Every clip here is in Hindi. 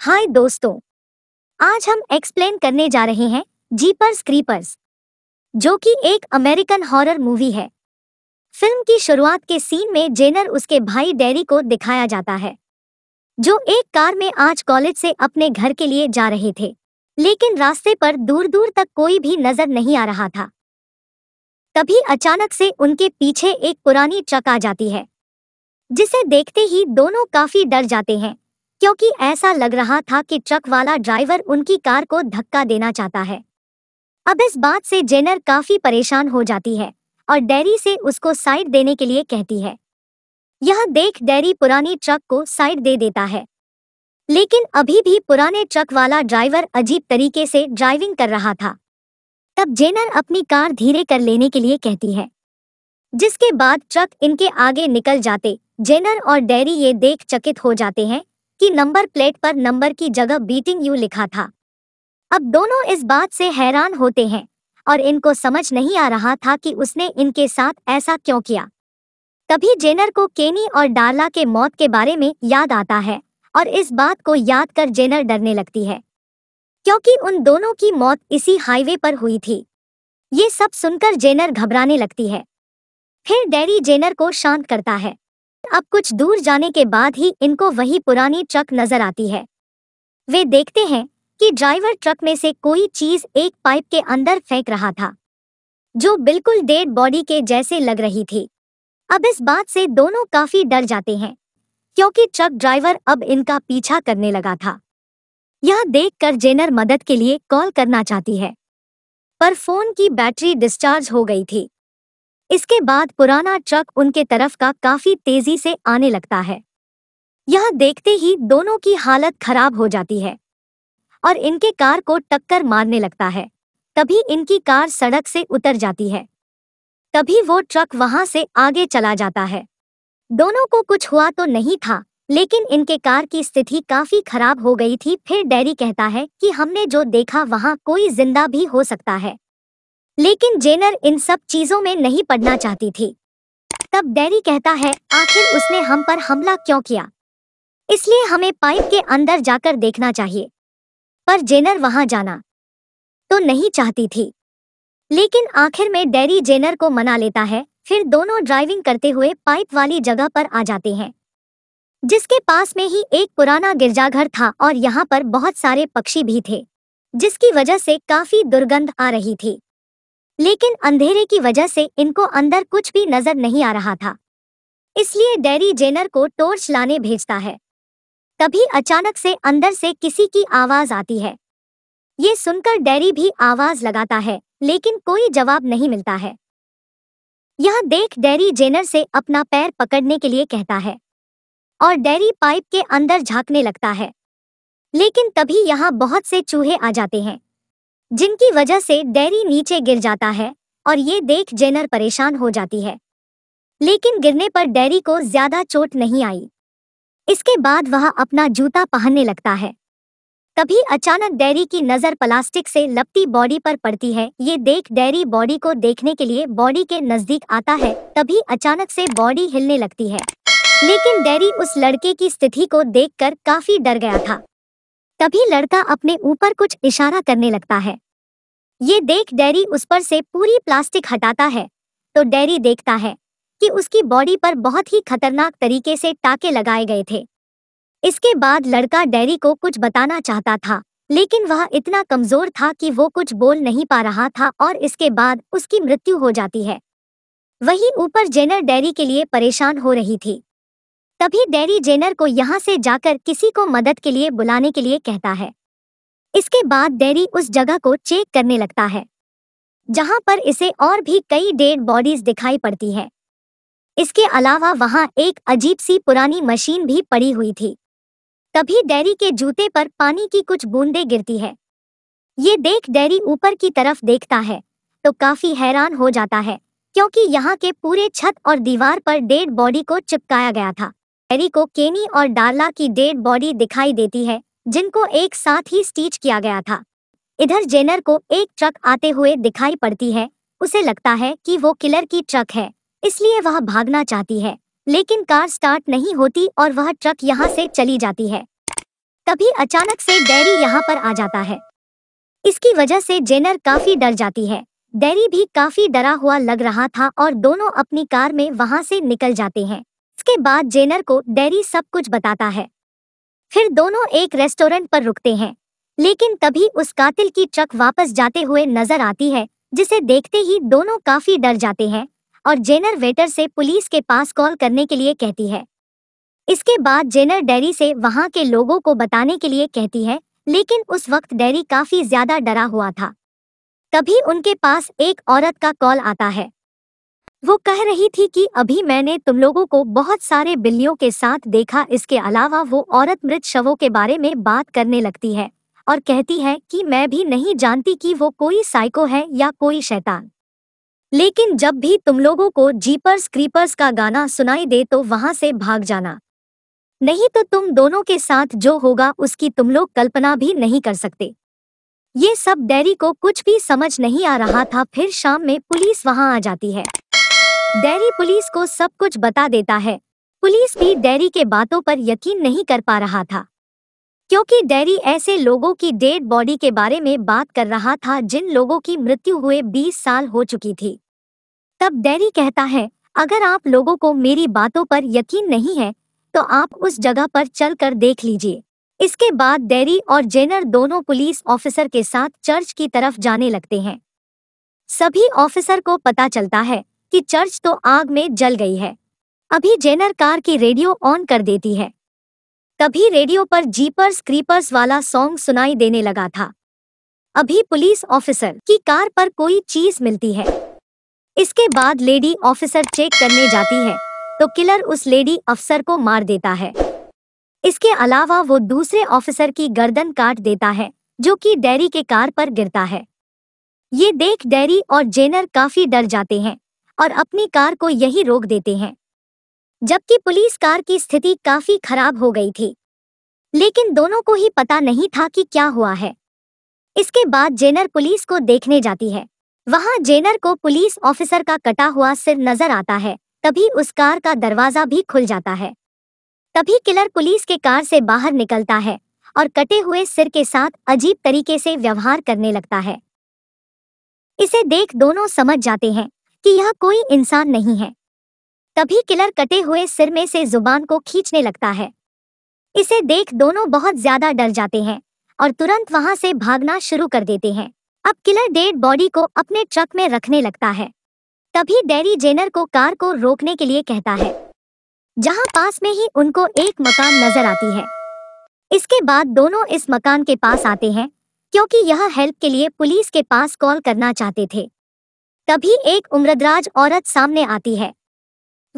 हाय दोस्तों आज हम एक्सप्लेन करने जा रहे हैं जीपर्स क्रीपर्स जो कि एक अमेरिकन हॉरर मूवी है फिल्म की शुरुआत के सीन में जेनर उसके भाई डेरी को दिखाया जाता है जो एक कार में आज कॉलेज से अपने घर के लिए जा रहे थे लेकिन रास्ते पर दूर दूर तक कोई भी नजर नहीं आ रहा था तभी अचानक से उनके पीछे एक पुरानी चक आ जाती है जिसे देखते ही दोनों काफी डर जाते हैं क्योंकि ऐसा लग रहा था कि ट्रक वाला ड्राइवर उनकी कार को धक्का देना चाहता है अब इस बात से जेनर काफी परेशान हो जाती है और डेरी से उसको साइड देने के लिए कहती है यह देख डेरी पुरानी ट्रक को साइड दे देता है लेकिन अभी भी पुराने ट्रक वाला ड्राइवर अजीब तरीके से ड्राइविंग कर रहा था तब जेनर अपनी कार धीरे कर लेने के लिए कहती है जिसके बाद ट्रक इनके आगे निकल जाते जेनर और डेरी ये देख चकित हो जाते हैं कि नंबर प्लेट पर नंबर की जगह बीटिंग यू लिखा था अब दोनों इस बात से हैरान होते हैं और इनको समझ नहीं आ रहा था कि उसने इनके साथ ऐसा क्यों किया तभी जेनर को केनी और डार्ला के मौत के बारे में याद आता है और इस बात को याद कर जेनर डरने लगती है क्योंकि उन दोनों की मौत इसी हाईवे पर हुई थी ये सब सुनकर जेनर घबराने लगती है फिर डैरी जेनर को शांत करता है अब कुछ दूर जाने के बाद ही इनको वही पुरानी ट्रक नजर आती है वे देखते हैं कि ड्राइवर ट्रक में से कोई चीज एक पाइप के अंदर फेंक रहा था जो बिल्कुल डेड बॉडी के जैसे लग रही थी अब इस बात से दोनों काफी डर जाते हैं क्योंकि ट्रक ड्राइवर अब इनका पीछा करने लगा था यह देखकर जेनर मदद के लिए कॉल करना चाहती है पर फोन की बैटरी डिस्चार्ज हो गई थी इसके बाद पुराना ट्रक उनके तरफ का काफी तेजी से आने लगता है यह देखते ही दोनों की हालत खराब हो जाती है और इनके कार को टक्कर मारने लगता है तभी इनकी कार सड़क से उतर जाती है तभी वो ट्रक वहां से आगे चला जाता है दोनों को कुछ हुआ तो नहीं था लेकिन इनके कार की स्थिति काफी खराब हो गई थी फिर डैरी कहता है कि हमने जो देखा वहां कोई जिंदा भी हो सकता है लेकिन जेनर इन सब चीजों में नहीं पढ़ना चाहती थी तब डेरी कहता है आखिर उसने हम पर हमला क्यों किया इसलिए हमें पाइप के अंदर जाकर देखना चाहिए पर जेनर वहां जाना तो नहीं चाहती थी लेकिन आखिर में डेरी जेनर को मना लेता है फिर दोनों ड्राइविंग करते हुए पाइप वाली जगह पर आ जाते हैं जिसके पास में ही एक पुराना गिरजाघर था और यहाँ पर बहुत सारे पक्षी भी थे जिसकी वजह से काफी दुर्गंध आ रही थी लेकिन अंधेरे की वजह से इनको अंदर कुछ भी नजर नहीं आ रहा था इसलिए डेरी जेनर को टोर्च लाने भेजता है तभी अचानक से अंदर से किसी की आवाज आती है ये सुनकर डेरी भी आवाज लगाता है लेकिन कोई जवाब नहीं मिलता है यह देख डेरी जेनर से अपना पैर पकड़ने के लिए कहता है और डेरी पाइप के अंदर झांकने लगता है लेकिन तभी यहाँ बहुत से चूहे आ जाते हैं जिनकी वजह से डेरी नीचे गिर जाता है और ये देख जेनर परेशान हो जाती है लेकिन गिरने पर डेरी को ज्यादा चोट नहीं आई इसके बाद वह अपना जूता पहनने लगता है तभी अचानक डेरी की नजर प्लास्टिक से लपटी बॉडी पर पड़ती है ये देख डेरी बॉडी को देखने के लिए बॉडी के नजदीक आता है तभी अचानक से बॉडी हिलने लगती है लेकिन डेरी उस लड़के की स्थिति को देखकर काफी डर गया था तभी लड़का अपने ऊपर कुछ इशारा करने लगता है ये देख डैरी उस पर से पूरी प्लास्टिक हटाता है तो डैरी देखता है कि उसकी बॉडी पर बहुत ही खतरनाक तरीके से टाके लगाए गए थे इसके बाद लड़का डेरी को कुछ बताना चाहता था लेकिन वह इतना कमजोर था कि वो कुछ बोल नहीं पा रहा था और इसके बाद उसकी मृत्यु हो जाती है वहीं ऊपर जेनर डेरी के लिए परेशान हो रही थी तभी डेरी जेनर को यहाँ से जाकर किसी को मदद के लिए बुलाने के लिए कहता है इसके बाद डेरी उस जगह को चेक करने लगता है जहाँ पर इसे और भी कई डेड बॉडीज दिखाई पड़ती है इसके अलावा वहाँ एक अजीब सी पुरानी मशीन भी पड़ी हुई थी तभी डेरी के जूते पर पानी की कुछ बूंदे गिरती है ये देख डेरी ऊपर की तरफ देखता है तो काफी हैरान हो जाता है क्योंकि यहाँ के पूरे छत और दीवार पर डेड बॉडी को चिपकाया गया था एरी को केनी और डार्ला की डेड बॉडी दिखाई देती है जिनको एक साथ ही स्टीच किया गया था इधर जेनर को एक ट्रक आते हुए दिखाई पड़ती है उसे लगता है कि वो किलर की ट्रक है इसलिए वह भागना चाहती है लेकिन कार स्टार्ट नहीं होती और वह ट्रक यहाँ से चली जाती है तभी अचानक से डेरी यहाँ पर आ जाता है इसकी वजह से जेनर काफी डर जाती है डेरी भी काफी डरा हुआ लग रहा था और दोनों अपनी कार में वहाँ से निकल जाते हैं इसके बाद जेनर को डेरी सब कुछ बताता है फिर दोनों एक रेस्टोरेंट पर रुकते हैं लेकिन तभी उस कातिल की ट्रक वापस जाते हुए नजर आती है जिसे देखते ही दोनों काफी डर जाते हैं और जेनर वेटर से पुलिस के पास कॉल करने के लिए कहती है इसके बाद जेनर डेरी से वहां के लोगों को बताने के लिए कहती है लेकिन उस वक्त डेरी काफी ज्यादा डरा हुआ था तभी उनके पास एक औरत का कॉल आता है वो कह रही थी कि अभी मैंने तुम लोगों को बहुत सारे बिल्लियों के साथ देखा इसके अलावा वो औरत मृत शवों के बारे में बात करने लगती है और कहती है कि मैं भी नहीं जानती कि वो कोई साइको है या कोई शैतान लेकिन जब भी तुम लोगों को जीपर्स क्रीपर्स का गाना सुनाई दे तो वहां से भाग जाना नहीं तो तुम दोनों के साथ जो होगा उसकी तुम लोग कल्पना भी नहीं कर सकते ये सब डेरी को कुछ भी समझ नहीं आ रहा था फिर शाम में पुलिस वहां आ जाती है डेरी पुलिस को सब कुछ बता देता है पुलिस भी डेरी के बातों पर यकीन नहीं कर पा रहा था क्योंकि डेरी ऐसे लोगों की डेड बॉडी के बारे में बात कर रहा था जिन लोगों की मृत्यु हुए 20 साल हो चुकी थी तब डेरी कहता है अगर आप लोगों को मेरी बातों पर यकीन नहीं है तो आप उस जगह पर चल कर देख लीजिए इसके बाद डेरी और जेनर दोनों पुलिस ऑफिसर के साथ चर्च की तरफ जाने लगते हैं सभी ऑफिसर को पता चलता है कि चर्च तो आग में जल गई है अभी जेनर कार की रेडियो ऑन कर देती है तभी रेडियो पर जीपर्स क्रीपर्स वाला सॉन्ग सुनाई देने लगा था अभी पुलिस ऑफिसर की कार पर कोई चीज मिलती है इसके बाद लेडी ऑफिसर चेक करने जाती है तो किलर उस लेडी अफसर को मार देता है इसके अलावा वो दूसरे ऑफिसर की गर्दन काट देता है जो कि डेरी के कार पर गिरता है ये देख डेरी और जेनर काफी डर जाते हैं और अपनी कार को यही रोक देते हैं जबकि पुलिस कार की स्थिति काफी खराब हो गई थी लेकिन दोनों को ही पता नहीं था कि क्या हुआ है इसके बाद जेनर पुलिस को देखने जाती है वहां जेनर को पुलिस ऑफिसर का कटा हुआ सिर नजर आता है तभी उस कार का दरवाजा भी खुल जाता है तभी किलर पुलिस के कार से बाहर निकलता है और कटे हुए सिर के साथ अजीब तरीके से व्यवहार करने लगता है इसे देख दोनों समझ जाते हैं कि यह कोई इंसान नहीं है तभी किलर कटे हुए सिर में से जुबान को खींचने लगता है इसे देख दोनों बहुत ज्यादा डर जाते हैं और तुरंत वहां से भागना शुरू कर देते हैं अब किलर डेड बॉडी को अपने ट्रक में रखने लगता है तभी डेरी जेनर को कार को रोकने के लिए कहता है जहां पास में ही उनको एक मकान नजर आती है इसके बाद दोनों इस मकान के पास आते हैं क्योंकि यह हेल्प के लिए पुलिस के पास कॉल करना चाहते थे तभी एक उम्रदराज औरत सामने आती है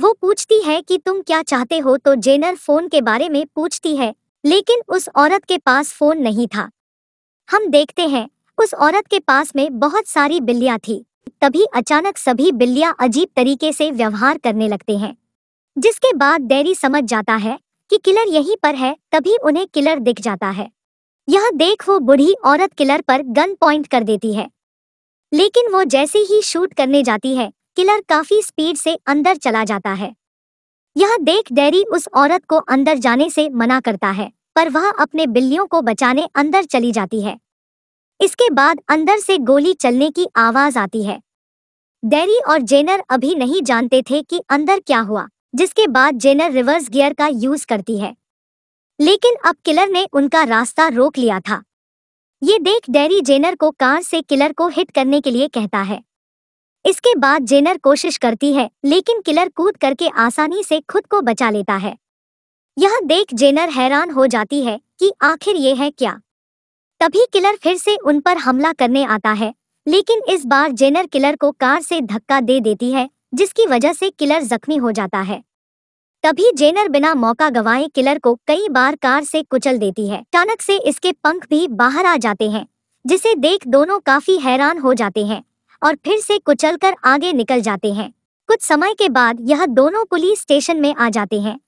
वो पूछती है कि तुम क्या चाहते हो तो जेनर फोन के बारे में पूछती है लेकिन उस औरत के पास फोन नहीं था हम देखते हैं उस औरत के पास में बहुत सारी बिल्लियां थी तभी अचानक सभी बिल्लियां अजीब तरीके से व्यवहार करने लगते हैं जिसके बाद डेरी समझ जाता है कि किलर यहीं पर है तभी उन्हें किलर दिख जाता है यह देख वो बूढ़ी औरत किलर पर गन पॉइंट कर देती है लेकिन वो जैसे ही शूट करने जाती है किलर काफी स्पीड से अंदर चला जाता है यह देख डेरी उस औरत को अंदर जाने से मना करता है पर वह अपने बिल्लियों को बचाने अंदर चली जाती है इसके बाद अंदर से गोली चलने की आवाज आती है डेरी और जेनर अभी नहीं जानते थे कि अंदर क्या हुआ जिसके बाद जेनर रिवर्स गियर का यूज करती है लेकिन अब किलर ने उनका रास्ता रोक लिया था ये देख डेरी जेनर को कार से किलर को हिट करने के लिए कहता है इसके बाद जेनर कोशिश करती है लेकिन किलर कूद करके आसानी से खुद को बचा लेता है यह देख जेनर हैरान हो जाती है कि आखिर ये है क्या तभी किलर फिर से उन पर हमला करने आता है लेकिन इस बार जेनर किलर को कार से धक्का दे देती है जिसकी वजह से किलर जख्मी हो जाता है तभी जेनर बिना मौका गवाए किलर को कई बार कार से कुचल देती है अचानक से इसके पंख भी बाहर आ जाते हैं जिसे देख दोनों काफी हैरान हो जाते हैं और फिर से कुचल कर आगे निकल जाते हैं कुछ समय के बाद यह दोनों पुलिस स्टेशन में आ जाते हैं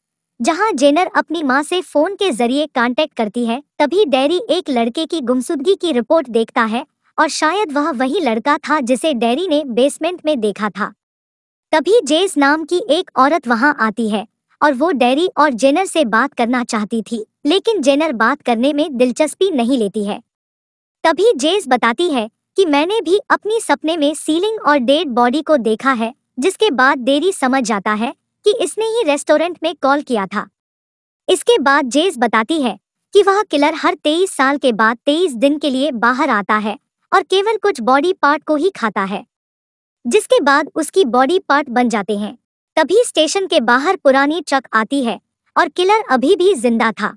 जहां जेनर अपनी मां से फोन के जरिए कांटेक्ट करती है तभी डेरी एक लड़के की गुमसुदगी की रिपोर्ट देखता है और शायद वह वही लड़का था जिसे डेरी ने बेसमेंट में देखा था तभी जेज नाम की एक औरत वहां आती है और वो डेरी और जेनर से बात करना चाहती थी लेकिन जेनर बात करने में दिलचस्पी नहीं लेती है तभी जेस बताती है कि मैंने भी अपनी सपने में सीलिंग और डेड बॉडी को देखा है जिसके बाद डेरी समझ जाता है कि इसने ही रेस्टोरेंट में कॉल किया था इसके बाद जेस बताती है कि वह किलर हर तेईस साल के बाद तेईस दिन के लिए बाहर आता है और केवल कुछ बॉडी पार्ट को ही खाता है जिसके बाद उसकी बॉडी पार्ट बन जाते हैं तभी स्टेशन के बाहर पुरानी ट्रक आती है और किलर अभी भी जिंदा था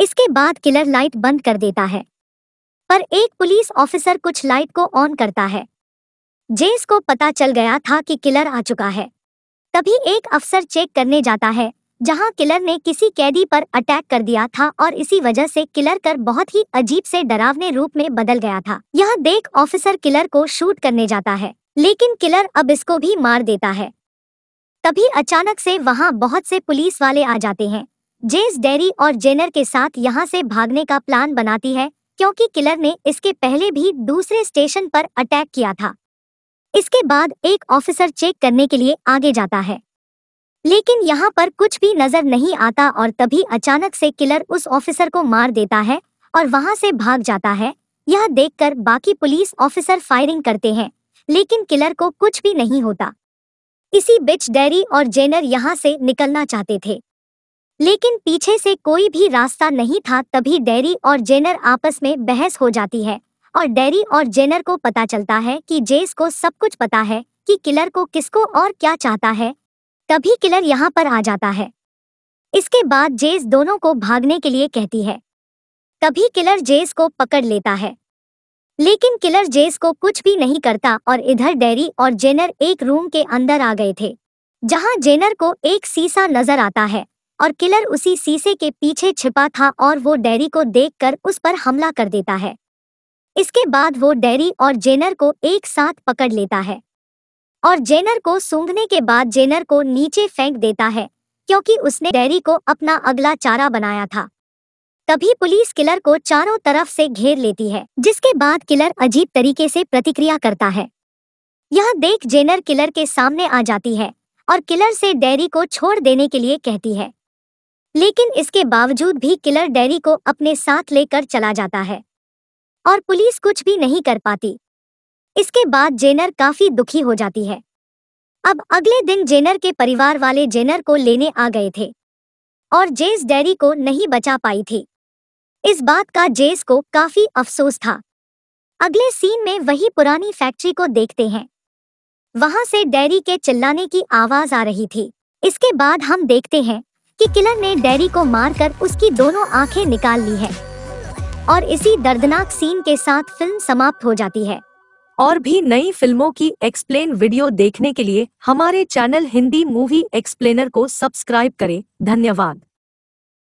इसके बाद किलर लाइट बंद कर देता है पर एक पुलिस ऑफिसर कुछ लाइट को ऑन करता है जेस को पता चल गया था कि किलर आ चुका है तभी एक अफसर चेक करने जाता है जहां किलर ने किसी कैदी पर अटैक कर दिया था और इसी वजह से किलर कर बहुत ही अजीब से डरावने रूप में बदल गया था यह देख ऑफिसर किलर को शूट करने जाता है लेकिन किलर अब इसको भी मार देता है तभी अचानक से वहां बहुत से पुलिस वाले आ जाते हैं जेस डेरी और जेनर के साथ यहां से भागने का प्लान बनाती है क्योंकि किलर ने इसके पहले भी दूसरे स्टेशन पर अटैक किया था इसके बाद एक ऑफिसर चेक करने के लिए आगे जाता है लेकिन यहाँ पर कुछ भी नजर नहीं आता और तभी अचानक से किलर उस ऑफिसर को मार देता है और वहां से भाग जाता है यह देखकर बाकी पुलिस ऑफिसर फायरिंग करते हैं लेकिन किलर को कुछ भी नहीं होता इसी बिच डेरी और जेनर यहाँ से निकलना चाहते थे लेकिन पीछे से कोई भी रास्ता नहीं था तभी डेरी और जेनर आपस में बहस हो जाती है और डेरी और जेनर को पता चलता है कि जेस को सब कुछ पता है कि किलर को किसको और क्या चाहता है तभी किलर यहाँ पर आ जाता है इसके बाद जेस दोनों को भागने के लिए कहती है तभी किलर जेस को पकड़ लेता है लेकिन किलर जेस को कुछ भी नहीं करता और इधर डेरी और जेनर एक रूम के अंदर आ गए थे जहां जेनर को एक सीसा नजर आता है और किलर उसी सीसे के पीछे छिपा था और वो डेरी को देखकर उस पर हमला कर देता है इसके बाद वो डेरी और जेनर को एक साथ पकड़ लेता है और जेनर को सूंघने के बाद जेनर को नीचे फेंक देता है क्योंकि उसने डेरी को अपना अगला चारा बनाया था तभी पुलिस किलर को चारों तरफ से घेर लेती है जिसके बाद किलर अजीब तरीके से प्रतिक्रिया करता है यह देख जेनर किलर के सामने आ जाती है और किलर से डेरी को छोड़ देने के लिए कहती है लेकिन इसके बावजूद भी किलर डेरी को अपने साथ लेकर चला जाता है और पुलिस कुछ भी नहीं कर पाती इसके बाद जेनर काफी दुखी हो जाती है अब अगले दिन जेनर के परिवार वाले जेनर को लेने आ गए थे और जेस डेरी को नहीं बचा पाई थी इस बात का जेस को काफी अफसोस था अगले सीन में वही पुरानी फैक्ट्री को देखते हैं वहां से डेरी के चिल्लाने की आवाज आ रही थी इसके बाद हम देखते हैं कि किलर ने डेरी को मारकर उसकी दोनों आंखें निकाल ली है और इसी दर्दनाक सीन के साथ फिल्म समाप्त हो जाती है और भी नई फिल्मों की एक्सप्लेन वीडियो देखने के लिए हमारे चैनल हिंदी मूवी एक्सप्लेनर को सब्सक्राइब करें धन्यवाद